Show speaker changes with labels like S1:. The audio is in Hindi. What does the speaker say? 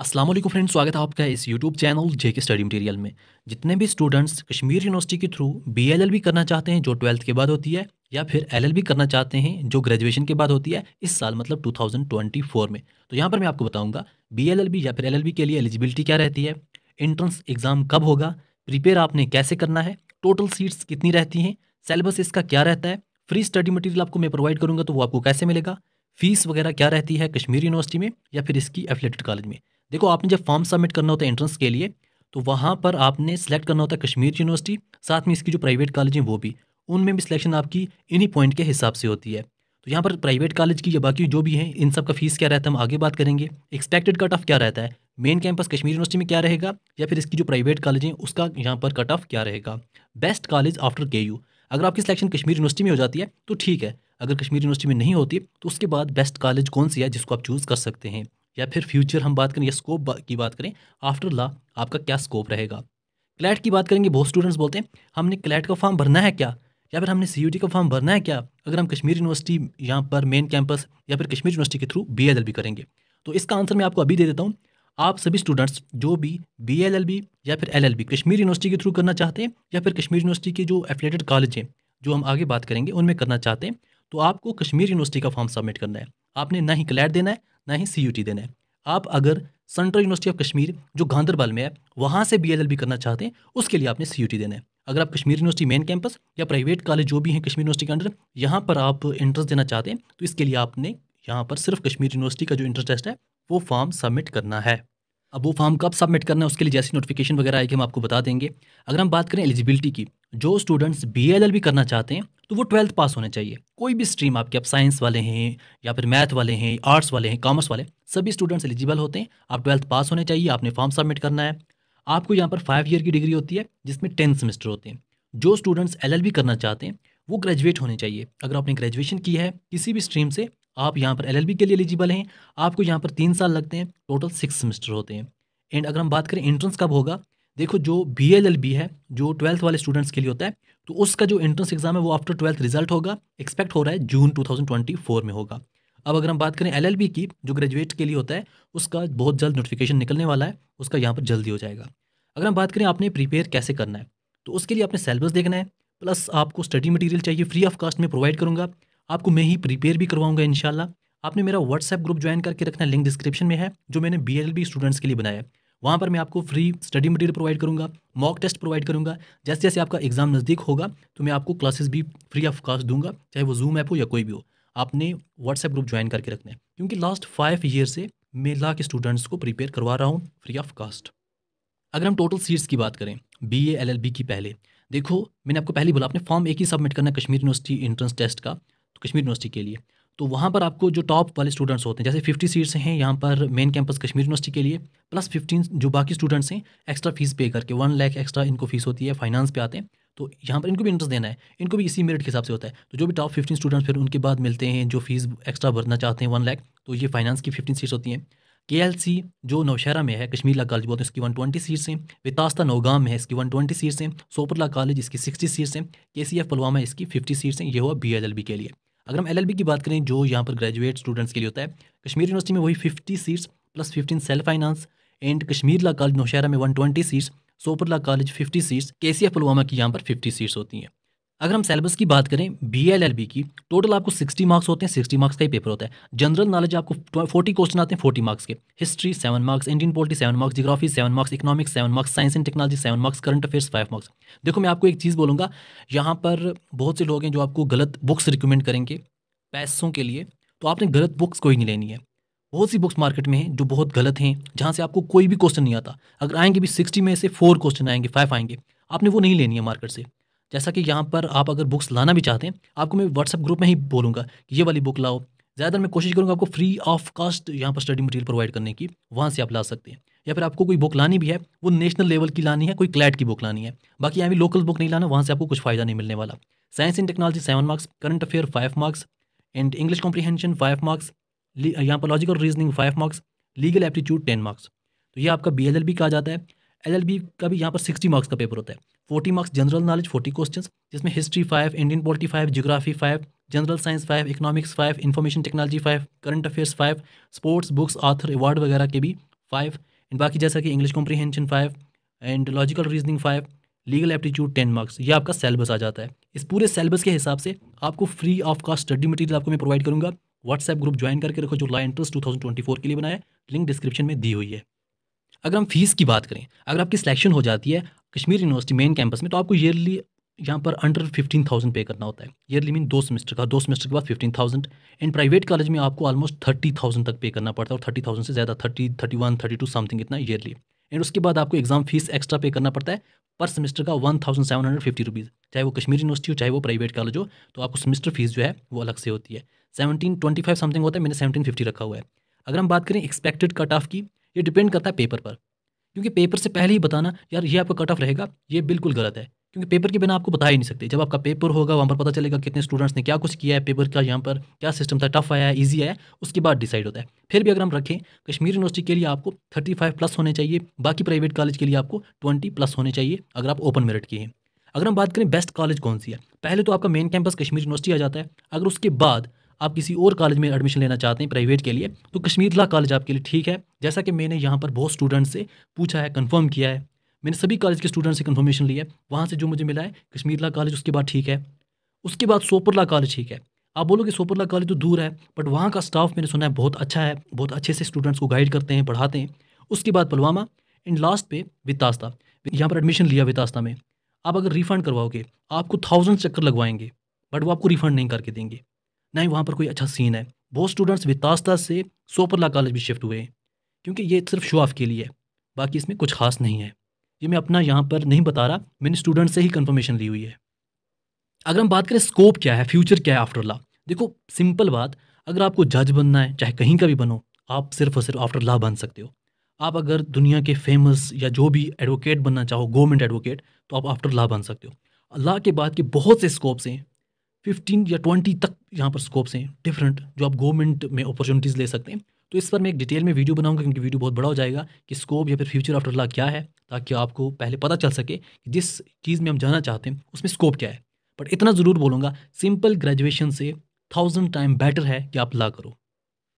S1: असलम फ्रेंड स्वागत है आपका इस यूट्यूब चैनल जे के स्टडी मटेरियल में जितने भी स्टूडेंट्स कश्मीर यूनिवर्सिटी के through B L L B करना चाहते हैं जो ट्वेल्थ के बाद होती है या फिर एल एल बी करना चाहते हैं जो ग्रेजुएशन के बाद होती है इस साल मतलब 2024 में तो यहाँ पर मैं आपको बताऊँगा बी एल एल बी या फिर एल एल बी के लिए एलिजिबिलिटी क्या रहती है इंट्रेंस एग्ज़ाम कब होगा प्रिपेयर आपने कैसे करना है टोटल सीट्स कितनी रहती हैं सेलेबस इसका क्या रहता है फ्री स्टडी मटेरियल आपको मैं प्रोवाइड करूँगा तो वो आपको कैसे मिलेगा फीस वगैरह क्या रहती है कश्मीर यूनिवर्सिटी में या फिर इसकी एफिलेटेड कॉलेज में देखो आपने जब फॉर्म सबमिट करना होता है एंट्रेंस के लिए तो वहाँ पर आपने सेलेक्ट करना होता है कश्मीर यूनिवर्सिटी साथ में इसकी जो प्राइवेट कॉलेज हैं वो भी उनमें भी सिलेक्शन आपकी इन्हीं पॉइंट के हिसाब से होती है तो यहाँ पर प्राइवेट कॉलेज की या बाकी जो भी हैं इन सब का फीस क्या रहता है हम आगे बात करेंगे एक्सपेक्टेड कट ऑफ क्या रहता है मेन कैंपस कश्मीर यूनिवर्सिटी में क्या रहेगा या फिर इसकी जो प्राइवेट कॉलेज हैं उसका यहाँ पर कट ऑफ क्या रहेगा best college after K U अगर आपकी सिलेक्शन कश्मीर यूनिवर्सिटी में हो जाती है तो ठीक है अगर कश्मीर यूनिवर्सिटी में नहीं होती तो उसके बाद बेस्ट कॉलेज कौन सी है जिसको आप चूज़ कर सकते हैं या फिर फ्यूचर हम बात करें या स्कोप की बात करें आफ्टर लॉ आपका क्या स्कोप रहेगा क्लैट की बात करेंगे बहुत स्टूडेंट्स बोलते हैं हमने क्लैट का फॉर्म भरना है क्या या फिर हमने सी का फॉर्म भरना है क्या अगर हम कश्मीर यूनिवर्सिटी यहाँ पर मेन कैंपस या फिर कश्मीर यूनिवर्सिटी के थ्रू बी भी करेंगे तो इसका आंसर मैं आपको अभी दे देता हूँ आप सभी स्टूडेंट्स जो भी बी एल एल बी या फिर एल एल कश्मीर यूनिवर्सिटी के थ्रू करना चाहते हैं या फिर कश्मीर यूनिवर्सिटी के जो एफिलेटेड कॉलेज हैं जो हम आगे बात करेंगे उनमें करना चाहते हैं तो आपको कश्मीर यूनिवर्सिटी का फॉर्म सबमिट करना है आपने ना ही क्लैट देना है ना ही सी यू देना है आप अगर सेंट्रल यूनिवर्सिटी ऑफ कश्मीर जो गांधरबल में है वहाँ से बी एल एल बी करना चाहते हैं उसके लिए आपने सी यू देना है अगर आप कश्मीर यूनिवर्सिटी मेन कैंपस या प्राइवेट कॉलेज जो भी हैं कश्मीर यूनिवर्सिटी के अंडर यहाँ पर आप इंट्रेंस देना चाहते हैं तो इसके लिए आपने यहाँ पर सिर्फ कश्मीर यूनिवर्सिटी का जो इंट्रेंस टेस्ट है वो फॉर्म सबमिट करना है अब वो फॉर्म कब सबमिट करना है उसके लिए जैसी नोटिफिकेशन वगैरह आएगी हम आपको बता देंगे अगर हम बात करें एलिजिबिलिटी की जो स्टूडेंट्स बी एल एल भी करना चाहते हैं तो वो ट्वेल्थ पास होने चाहिए कोई भी स्ट्रीम आपके आप साइंस वाले हैं या फिर मैथ वाले हैं आर्ट्स वाले हैं कॉमर्स वाले सभी स्टूडेंट्स एलिजिबल होते हैं आप ट्वेल्थ पास होने चाहिए आपने फॉर्म सबमिट करना है आपको यहाँ पर फाइव ईयर की डिग्री होती है जिसमें टेंथ सेमेस्टर होते हैं जो स्टूडेंट्स एल करना चाहते हैं वो ग्रेजुएट होने चाहिए अगर आपने ग्रेजुएशन की है किसी भी स्ट्रीम से आप यहाँ पर एलएलबी के लिए एलिजिबल हैं आपको यहाँ पर तीन साल लगते हैं टोटल सिक्स सेमेस्टर होते हैं एंड अगर हम बात करें एंट्रेंस कब होगा देखो जो बी एल एल बी है जो ट्वेल्थ वाले स्टूडेंट्स के लिए होता है तो उसका जो एंट्रेंस एग्जाम है वो आफ्टर ट्वेल्थ रिजल्ट होगा एक्सपेक्ट हो रहा है June two thousand twenty four में होगा अब अगर हम बात करें एल एल बी की जो ग्रेजुएट के लिए होता है उसका बहुत जल्द नोटिफिकेशन निकलने वाला है उसका यहाँ पर जल्दी हो जाएगा अगर हम बात करें आपने प्रिपेयर कैसे करना है तो उसके लिए आपने सेलेबस देखना है प्लस आपको स्टडी मटेरियल चाहिए फ्री ऑफ कास्ट में प्रोवाइड करूँगा आपको मैं ही प्रिपेयर भी करवाऊंगा इनशाला आपने मेरा व्हाट्सएप ग्रुप ज्वाइन करके रखना लिंक डिस्क्रिप्शन में है जो मैंने बी स्टूडेंट्स के लिए बनाया है वहाँ पर मैं आपको फ्री स्टडी मटेरियल प्रोवाइड करूँगा मॉक टेस्ट प्रोवाइड करूँगा जैसे जैसे आपका एग्जाम नज़दीक होगा तो मैं आपको क्लासेस भी फ्री ऑफ कास्ट दूंगा चाहे वो जूम ऐप हो या कोई भी हो आपने व्हाट्सएप ग्रुप ज्वाइन करके रखना है क्योंकि लास्ट फाइव ईयर से मैं लाख स्टूडेंट्स को प्रिपेयर करवा रहा हूँ फ्री ऑफ कास्ट अगर हम टोटल सीट्स की बात करें B A L L B की पहले देखो मैंने आपको पहले बोला आपने फॉर्म एक ही सबमिट करना कश्मीर यूनिवर्सिटी एंट्रेंस टेस्ट का कश्मीर यूनिवर्सिटी के लिए तो वहाँ पर आपको जो टॉप वाले स्टूडेंट्स होते हैं जैसे फिफ्टी सीट्स हैं यहाँ पर मेन कैंपस कश्मीर यूनिवर्सिटी के लिए प्लस फिफ्टीन जो बाकी स्टूडेंट्स हैं एक्स्ट्रा फीस पे करके वन लाख एक्स्ट्रा इनको फीस होती है फाइनेंस पे आते हैं तो यहाँ पर इनको भी इंटरेस्ट देना है इनको भी इसी मेरिट के हिसाब से होता है तो जो भी टॉप फिफ्टीन स्टूडेंट्स फिर उनके बाद मिलते हैं जो फीस एक्स्ट्रा भरना चाहते हैं वन लाख तो ये फाइनेंस की फिफ्टीन सीट्स होती हैं के जो नौशहरा में है कश्मीरला कॉलेज बोलते हैं इसकी वन ट्वेंटी सीट्स हैं वितास्ता नौगाम में है इसकी वन ट्वेंटी सीट्स हैं सोपरला कॉलेज इसकी सिक्सटी सीट्स हैं के सी एफ पुलवामा इसकी फिफ्टी सीट्स हैं ये हुआ बी एल एल बी के लिए अगर हम एल की बात करें जो यहाँ पर ग्रेजुएट स्टूडेंट्स के लिए होता है कश्मीर यूनिवर्सिटी में वही fifty seats plus fifteen self finance and Kashmir law college Nowshera में one twenty seats Sopore law college fifty seats K C F Pulwama की यहाँ पर फिफ्टी सीट्स होती हैं अगर हम सिलेबस की बात करें बी एल एल बी की टोटल आपको 60 मार्क्स होते हैं 60 मार्क्स का ही पेपर होता है जनरल नॉलेज आपको 40 क्वेश्चन आते हैं 40 मार्क्स के history 7 marks Indian polity 7 marks geography 7 marks economics 7 marks science and technology 7 marks current affairs 5 marks देखो मैं आपको एक चीज़ बोलूँगा यहाँ पर बहुत से लोग हैं जो आपको गलत बुक्स रिकमेंड करेंगे पैसों के लिए तो आपने गलत बुक्स कोई नहीं लेनी है बहुत सी बुक्स मार्केट में हैं जो बहुत गलत हैं जहाँ से आपको कोई भी क्वेश्चन नहीं आता अगर आएंगे भी सिक्सटी में से फोर क्वेश्चन आएंगे फाइव आएंगे आपने वो नहीं लेनी है मार्केट से जैसा कि यहाँ पर आप अगर बुक्स लाना भी चाहते हैं आपको मैं व्हाट्सअप ग्रुप में ही बोलूँगा कि ये वाली बुक लाओ ज़्यादातर मैं कोशिश करूँगा आपको फ्री ऑफ कास्ट यहाँ पर स्टडी मटेरियल प्रोवाइड करने की वहाँ से आप ला सकते हैं या फिर आपको कोई बुक लानी भी है वो नेशनल लेवल की लानी है कोई क्लैट की बुक लानी है बाकी यहाँ भी लोकल बुक नहीं लाना वहाँ से आपको कुछ फ़ायदा नहीं मिलने वाला science and technology seven marks current affair five marks and English comprehension five marks यहाँ पर logical reasoning five marks legal aptitude ten marks तो ये आपका बी एल एल बी कहा जाता है एल एल बी का भी यहाँ पर सिक्सटी मार्क्स का पेपर होता है forty marks general knowledge forty question जिसमें history five Indian polity five geography five general science five economics five information technology five current affairs five sports books author award वगैरह के भी फाइव एंड बाकी जैसा कि English comprehension five and logical reasoning five legal aptitude ten marks ये आपका सेलेबस आ जाता है इस पूरे सेलेबस के हिसाब से आपको free of cost study material आपको मैं प्रोवाइड करूँगा व्हाट्सएप ग्रुप ज्वाइन करके रखो जो थाउजेंड ट्वेंटी 2024 के लिए बनाया लिंक डिस्क्रिप्शन में दी हुई है अगर हम फीस की बात करें अगर आपकी सिलेक्शन हो जाती है कश्मीर यूनिवर्सिटी मेन कैंपस में तो आपको ईयरली यहाँ पर अंडर फिफ्टीन थाउजेंड पे करना होता है ईयरली मीन दो सेमेस्टर का दो सेमेस्टर के बाद fifteen thousand and private college में आपको ऑलमोस्ट थर्टी थाउजेंड तक पे करना पड़ता है और थर्टी थाउजेंड से ज़्यादा thirty thirty one thirty two something इतना ईयरली एंड उसके बाद आपको एग्जाम फीस एक्स्ट्रा पे करना पड़ता है पर सेमेस्टर का one thousand seven hundred fifty rupees चाहे वो कश्मीर यूनिवर्सिटी हो चाहे वो प्राइवेट कॉलेज हो तो आपको सेमेस्टर फीस जो है वो अलग से होती है सेवनटीन ट्वेंटी फाइव समथिंग होता है मैंने सेवनटीन फिफ्टी रखा हुआ है अगर हम बात करें एक्सपेक्टेड कट ऑफ की ये डिपेंड करता है पेपर पर क्योंकि पेपर से पहले ही बताना यार ये आपका कट ऑफ रहेगा ये बिल्कुल गलत है क्योंकि पेपर के बिना आपको बता ही नहीं सकते जब आपका पेपर होगा वहाँ पर पता चलेगा कितने स्टूडेंट्स ने क्या कुछ किया है पेपर का यहाँ पर क्या सिस्टम था टफ आया है ईजी आया है उसके बाद डिसाइड होता है फिर भी अगर हम रखें कश्मीर यूनिवर्सिटी के लिए आपको थर्टी फाइव प्लस होने चाहिए बाकी प्राइवेट कॉलेज के लिए आपको ट्वेंटी प्लस होने चाहिए अगर आप ओपन मेरिट के हैं अगर हम बात करें बेस्ट कॉलेज कौन सी है पहले तो आपका मेन कैंपस कश्मीर यूनिवर्सिटी आ जाता है अगर उसके बाद आप किसी और कॉलेज में एडमिशन लेना चाहते हैं प्राइवेट के लिए तो कश्मीर ला कॉलेज आपके लिए ठीक है जैसा कि मैंने यहाँ पर बहुत स्टूडेंट से पूछा है कन्फर्म किया है मैंने सभी कॉलेज के स्टूडेंट से कन्फर्मेशन लिया है वहाँ से जो मुझे मिला है कश्मीर ला कॉलेज उसके बाद ठीक है उसके बाद सोपरला कॉलेज ठीक है आप बोलोगे सोपरला कॉलेज तो दूर है बट वहाँ का स्टाफ मैंने सुना है बहुत अच्छा है बहुत अच्छे से स्टूडेंट्स को गाइड करते हैं पढ़ाते हैं उसके बाद पुलवामा एंड लास्ट पे वितास्ता यहाँ पर एडमिशन लिया वितास्ता में आप अगर रिफंड करवाओगे आपको थाउजेंड चक्कर लगवाएंगे बट वो आपको रिफंड नहीं करके देंगे ना ही वहाँ पर कोई अच्छा सीन है बहुत स्टूडेंट्स वितास्ता से सोपरला कॉलेज भी शिफ्ट हुए क्योंकि ये सिर्फ शो ऑफ के लिए है बाकी इसमें कुछ खास नहीं है ये मैं अपना यहाँ पर नहीं बता रहा मैंने स्टूडेंट से ही कन्फर्मेशन ली हुई है अगर हम बात करें स्कोप क्या है फ्यूचर क्या है आफ्टर ला देखो सिंपल बात अगर आपको जज बनना है चाहे कहीं का भी बनो आप सिर्फ और सिर्फ आफ्टर ला बन सकते हो आप अगर दुनिया के फेमस या जो भी एडवोकेट बनना चाहो गवर्नमेंट एडवोकेट तो आप आफ्टर ला बन सकते हो ला के बाद के बहुत से स्कोप्स हैं फिफ्टीन या ट्वेंटी तक यहाँ पर स्कोप्स हैं डिफरेंट जो आप गवर्नमेंट में अपॉर्चुनिटीज़ ले सकते हैं तो इस पर मैं एक डिटेल में वीडियो बनाऊंगा क्योंकि वीडियो बहुत बड़ा हो जाएगा कि स्कोप या फिर फ्यूचर आफ्टर ला क्या है ताकि आपको पहले पता चल सके कि जिस चीज़ में हम जाना चाहते हैं उसमें स्कोप क्या है बट इतना ज़रूर बोलूँगा सिंपल ग्रेजुएशन से थाउजेंड टाइम बेटर है कि आप ला करो